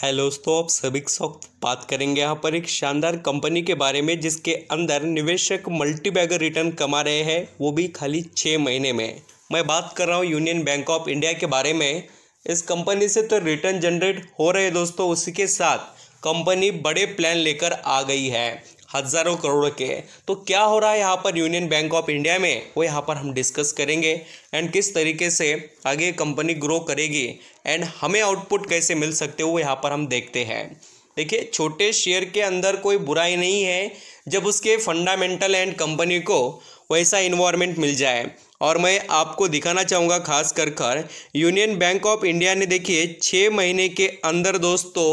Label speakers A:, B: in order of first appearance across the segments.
A: hello दोस्तों आप सभी साथ बात करेंगे यहाँ पर एक शानदार कंपनी के बारे में जिसके अंदर निवेशक मल्टीबैगर रिटर्न कमा रहे हैं वो भी खाली छः महीने में मैं बात कर रहा हूँ यूनियन बैंक ऑफ इंडिया के बारे में इस कंपनी से तो रिटर्न जनरेट हो रहे दोस्तों उसी के साथ कंपनी बड़े प्लान लेकर आ गई है हज़ारों करोड़ के तो क्या हो रहा है यहाँ पर यूनियन बैंक ऑफ इंडिया में वो यहाँ पर हम डिस्कस करेंगे एंड किस तरीके से आगे कंपनी ग्रो करेगी एंड हमें आउटपुट कैसे मिल सकते हो वो यहाँ पर हम देखते हैं देखिए छोटे शेयर के अंदर कोई बुराई नहीं है जब उसके फंडामेंटल एंड कंपनी को वैसा इन्वायरमेंट मिल जाए और मैं आपको दिखाना चाहूँगा खास कर कर यूनियन बैंक ऑफ इंडिया ने देखिए छः महीने के अंदर दोस्तों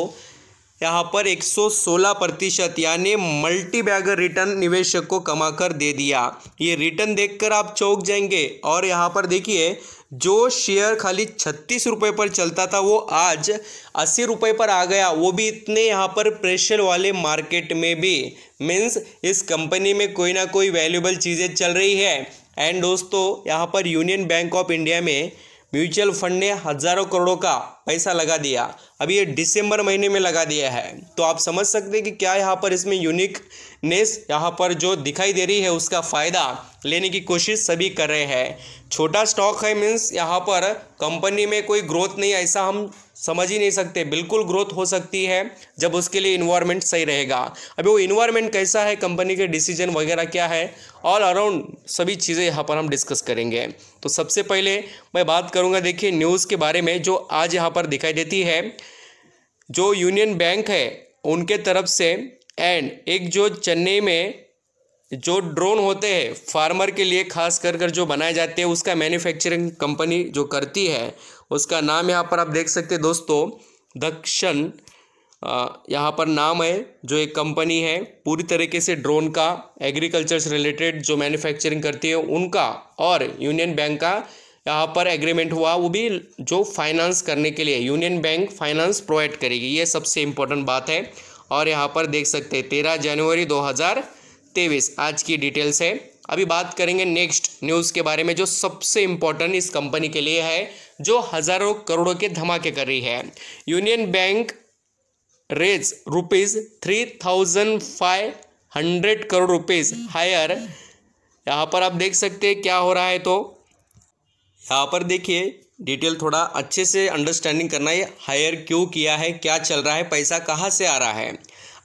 A: यहाँ पर 116 प्रतिशत यानी मल्टी बैगर रिटर्न निवेशक को कमा कर दे दिया ये रिटर्न देखकर आप चौंक जाएंगे और यहाँ पर देखिए जो शेयर खाली छत्तीस रुपये पर चलता था वो आज अस्सी रुपये पर आ गया वो भी इतने यहाँ पर प्रेशर वाले मार्केट में भी मीन्स इस कंपनी में कोई ना कोई वैल्यूबल चीज़ें चल रही है एंड दोस्तों यहाँ पर यूनियन बैंक ऑफ इंडिया में म्यूचुअल फंड ने हज़ारों करोड़ों का पैसा लगा दिया अब ये दिसंबर महीने में लगा दिया है तो आप समझ सकते हैं कि क्या यहाँ पर इसमें यूनिकनेस यहाँ पर जो दिखाई दे रही है उसका फ़ायदा लेने की कोशिश सभी कर रहे हैं छोटा स्टॉक है मीन्स यहाँ पर कंपनी में कोई ग्रोथ नहीं ऐसा हम समझ ही नहीं सकते बिल्कुल ग्रोथ हो सकती है जब उसके लिए इन्वायरमेंट सही रहेगा अभी वो इन्वायरमेंट कैसा है कंपनी के डिसीजन वगैरह क्या है ऑल अराउंड सभी चीज़ें यहाँ पर हम डिस्कस करेंगे तो सबसे पहले मैं बात करूँगा देखिए न्यूज़ के बारे में जो आज यहाँ पर दिखाई देती है जो यूनियन बैंक है उनके तरफ से एंड एक जो चेन्नई में जो ड्रोन होते हैं फार्मर के लिए खास कर कर जो बनाए जाते हैं उसका मैन्युफैक्चरिंग कंपनी जो करती है उसका नाम यहाँ पर आप देख सकते हैं दोस्तों दक्षण यहाँ पर नाम है जो एक कंपनी है पूरी तरीके से ड्रोन का एग्रीकल्चर से रिलेटेड जो मैन्युफैक्चरिंग करती है उनका और यूनियन बैंक का यहाँ पर एग्रीमेंट हुआ वो भी जो फाइनेंस करने के लिए यूनियन बैंक फाइनेंस प्रोवाइड करेगी ये सबसे इम्पोर्टेंट बात है और यहाँ पर देख सकते हैं तेरह जनवरी दो हज़ार तेईस आज की डिटेल्स है अभी बात करेंगे नेक्स्ट न्यूज़ के बारे में जो सबसे इम्पोर्टेंट इस कंपनी के लिए है जो हज़ारों करोड़ों के धमाके कर रही है Union Bank raise rupees three thousand five hundred crore rupees higher यहाँ पर आप देख सकते हैं क्या हो रहा है तो यहाँ पर देखिए डिटेल थोड़ा अच्छे से अंडरस्टैंडिंग करना है हायर क्यों किया है क्या चल रहा है पैसा कहाँ से आ रहा है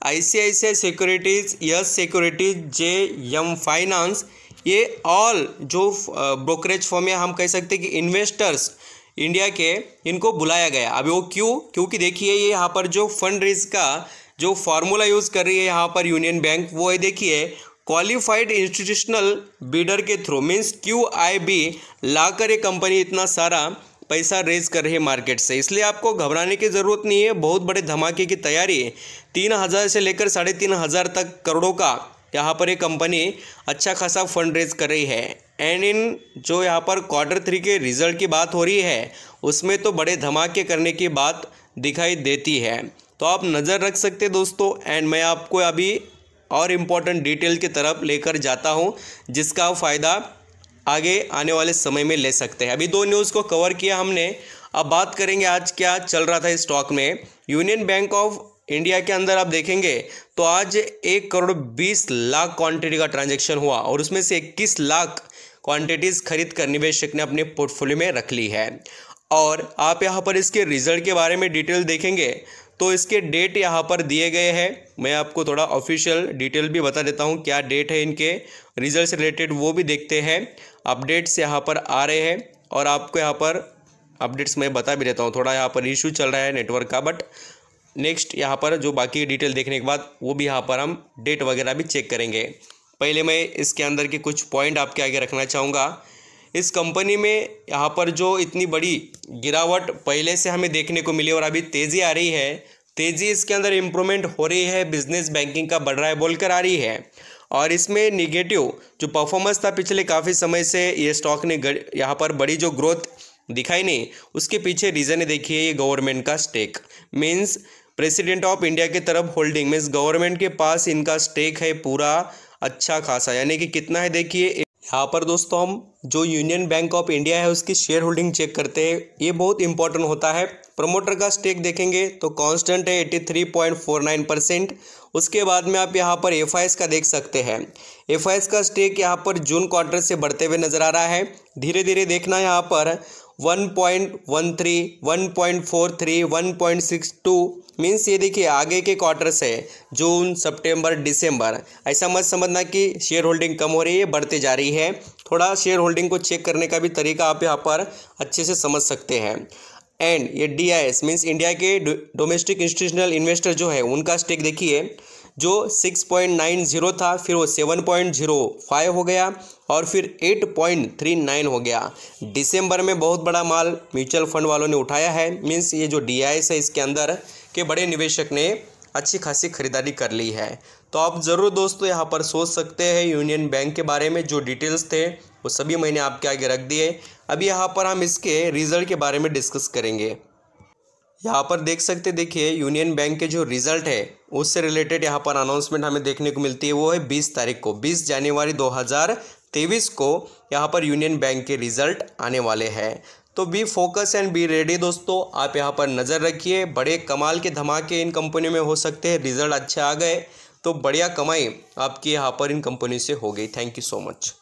A: ICICI Securities Yes Securities J M Finance ये ऑल जो ब्रोकरेज फॉर्म है हम कह सकते हैं कि इन्वेस्टर्स इंडिया के इनको बुलाया गया अभी वो क्यों क्योंकि देखिए ये यहाँ पर जो फंड रेज का जो फार्मूला यूज़ कर रही है यहाँ पर यूनियन बैंक वो है देखिए क्वालिफाइड इंस्टीट्यूशनल बीडर के through means Q I B कर ये कंपनी इतना सारा पैसा रेज कर रहे मार्केट से इसलिए आपको घबराने की ज़रूरत नहीं है बहुत बड़े धमाके की तैयारी तीन हज़ार से लेकर साढ़े तीन हज़ार तक करोड़ों का यहाँ पर ये कंपनी अच्छा खासा फंड रेज कर रही है एंड इन जो यहाँ पर क्वार्टर थ्री के रिजल्ट की बात हो रही है उसमें तो बड़े धमाके करने की बात दिखाई देती है तो आप नज़र रख सकते दोस्तों एंड मैं आपको अभी और इम्पोर्टेंट डिटेल की तरफ लेकर जाता हूँ जिसका फ़ायदा आगे आने वाले समय में ले सकते हैं अभी दो न्यूज़ को कवर किया हमने अब बात करेंगे आज क्या चल रहा था स्टॉक में यूनियन बैंक ऑफ इंडिया के अंदर आप देखेंगे तो आज एक करोड़ बीस लाख क्वांटिटी का ट्रांजैक्शन हुआ और उसमें से इक्कीस लाख क्वांटिटीज़ खरीद कर निवेशक ने अपने पोर्टफोलियो में रख ली है और आप यहाँ पर इसके रिजल्ट के बारे में डिटेल देखेंगे तो इसके डेट यहाँ पर दिए गए हैं मैं आपको थोड़ा ऑफिशियल डिटेल भी बता देता हूँ क्या डेट है इनके रिजल्ट रिलेटेड वो भी देखते हैं अपडेट्स यहाँ पर आ रहे हैं और आपको यहाँ पर अपडेट्स मैं बता भी देता हूँ थोड़ा यहाँ पर इशू चल रहा है नेटवर्क का बट नेक्स्ट यहाँ पर जो बाकी डिटेल देखने के बाद वो भी यहाँ पर हम डेट वगैरह भी चेक करेंगे पहले मैं इसके अंदर के कुछ पॉइंट आपके आगे रखना चाहूँगा इस कंपनी में यहाँ पर जो इतनी बड़ी गिरावट पहले से हमें देखने को मिली और अभी तेज़ी आ रही है तेज़ी इसके अंदर इम्प्रूवमेंट हो रही है बिजनेस बैंकिंग का बढ़ रहा है बोलकर आ रही है और इसमें निगेटिव जो परफॉर्मेंस था पिछले काफ़ी समय से ये स्टॉक ने यहाँ पर बड़ी जो ग्रोथ दिखाई नहीं उसके पीछे रीज़न देखिए ये गवर्नमेंट का stake means President of India की तरफ होल्डिंग मीन्स गवर्नमेंट के पास इनका स्टेक है पूरा अच्छा खासा यानी कि कितना है देखिए यहाँ पर दोस्तों हम जो यूनियन बैंक ऑफ इंडिया है उसकी शेयर होल्डिंग चेक करते हैं ये बहुत इंपॉर्टेंट होता है प्रमोटर का स्टेक देखेंगे तो कांस्टेंट है eighty three point four nine percent उसके बाद में आप यहाँ पर एफ का देख सकते हैं एफ का स्टेक यहाँ पर जून क्वार्टर से बढ़ते हुए नज़र आ रहा है धीरे धीरे देखना यहाँ पर 1.43, 1.62 मीन्स ये देखिए आगे के क्वार्टर्स है जून सितंबर, दिसंबर ऐसा मत समझना कि शेयर होल्डिंग कम हो रही है बढ़ते जा रही है थोड़ा शेयर होल्डिंग को चेक करने का भी तरीका आप यहाँ पर अच्छे से समझ सकते हैं एंड ये D I S means India के डोमेस्टिक इंस्टीट्यूशनल इन्वेस्टर जो है उनका स्टेक देखिए जो 6.90 था फिर वो 7.05 हो गया और फिर 8.39 हो गया दिसंबर में बहुत बड़ा माल म्यूचुअल फंड वालों ने उठाया है मीन्स ये जो डी है इसके अंदर के बड़े निवेशक ने अच्छी खासी खरीदारी कर ली है तो आप ज़रूर दोस्तों यहाँ पर सोच सकते हैं यूनियन बैंक के बारे में जो डिटेल्स थे वो सभी मैंने आपके आगे रख दिए अभी यहाँ पर हम इसके रिज़ल्ट के बारे में डिस्कस करेंगे यहाँ पर देख सकते देखिए यूनियन बैंक के जो रिज़ल्ट है उससे रिलेटेड यहाँ पर अनाउंसमेंट हमें देखने को मिलती है वो है बीस तारीख को बीस जनवरी दो हज़ार तेईस को यहाँ पर यूनियन बैंक के रिज़ल्ट आने वाले हैं तो be focus and be ready दोस्तों आप यहाँ पर नज़र रखिए बड़े कमाल के धमाके इन कंपनी में हो सकते हैं रिज़ल्ट अच्छे आ गए तो बढ़िया कमाई आपकी यहाँ पर इन कंपनी से हो गई थैंक यू सो मच